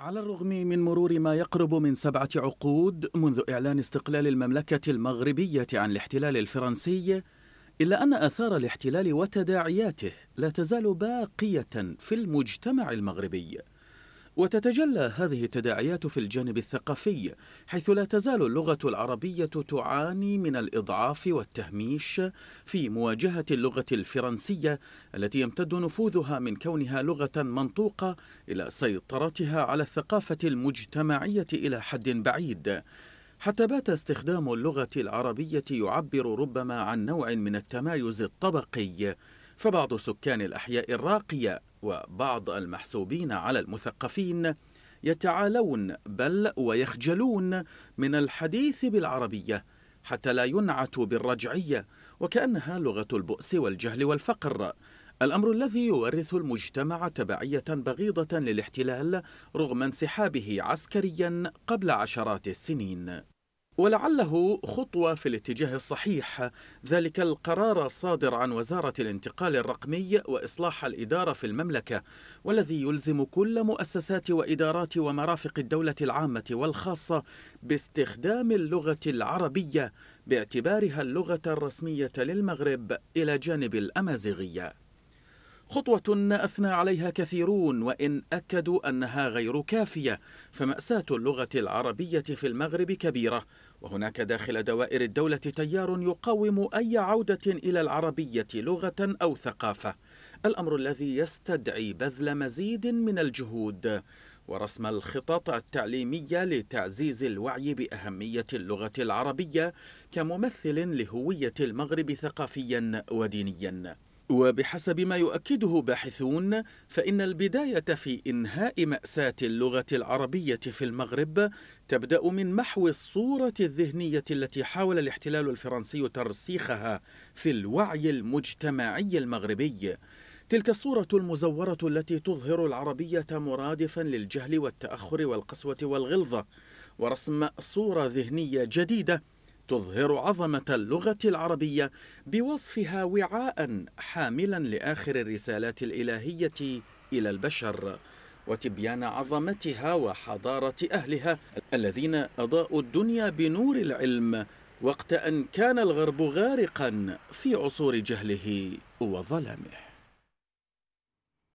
على الرغم من مرور ما يقرب من سبعة عقود منذ إعلان استقلال المملكة المغربية عن الاحتلال الفرنسي إلا أن آثار الاحتلال وتداعياته لا تزال باقية في المجتمع المغربي وتتجلى هذه التداعيات في الجانب الثقافي حيث لا تزال اللغة العربية تعاني من الإضعاف والتهميش في مواجهة اللغة الفرنسية التي يمتد نفوذها من كونها لغة منطوقة إلى سيطرتها على الثقافة المجتمعية إلى حد بعيد حتى بات استخدام اللغة العربية يعبر ربما عن نوع من التمايز الطبقي فبعض سكان الأحياء الراقية وبعض المحسوبين على المثقفين يتعالون بل ويخجلون من الحديث بالعربية حتى لا ينعت بالرجعية وكأنها لغة البؤس والجهل والفقر الأمر الذي يورث المجتمع تبعية بغيضة للاحتلال رغم انسحابه عسكريا قبل عشرات السنين ولعله خطوة في الاتجاه الصحيح ذلك القرار الصادر عن وزارة الانتقال الرقمي وإصلاح الإدارة في المملكة والذي يلزم كل مؤسسات وإدارات ومرافق الدولة العامة والخاصة باستخدام اللغة العربية باعتبارها اللغة الرسمية للمغرب إلى جانب الأمازيغية خطوة أثنى عليها كثيرون وإن أكدوا أنها غير كافية فمأساة اللغة العربية في المغرب كبيرة وهناك داخل دوائر الدولة تيار يقاوم أي عودة إلى العربية لغة أو ثقافة الأمر الذي يستدعي بذل مزيد من الجهود ورسم الخطط التعليمية لتعزيز الوعي بأهمية اللغة العربية كممثل لهوية المغرب ثقافيا ودينيا وبحسب ما يؤكده باحثون فإن البداية في إنهاء مأساة اللغة العربية في المغرب تبدأ من محو الصورة الذهنية التي حاول الاحتلال الفرنسي ترسيخها في الوعي المجتمعي المغربي تلك الصورة المزورة التي تظهر العربية مرادفا للجهل والتأخر والقسوة والغلظة ورسم صورة ذهنية جديدة تظهر عظمة اللغة العربية بوصفها وعاء حاملا لآخر الرسالات الإلهية إلى البشر وتبيان عظمتها وحضارة أهلها الذين أضاءوا الدنيا بنور العلم وقت أن كان الغرب غارقا في عصور جهله وظلمه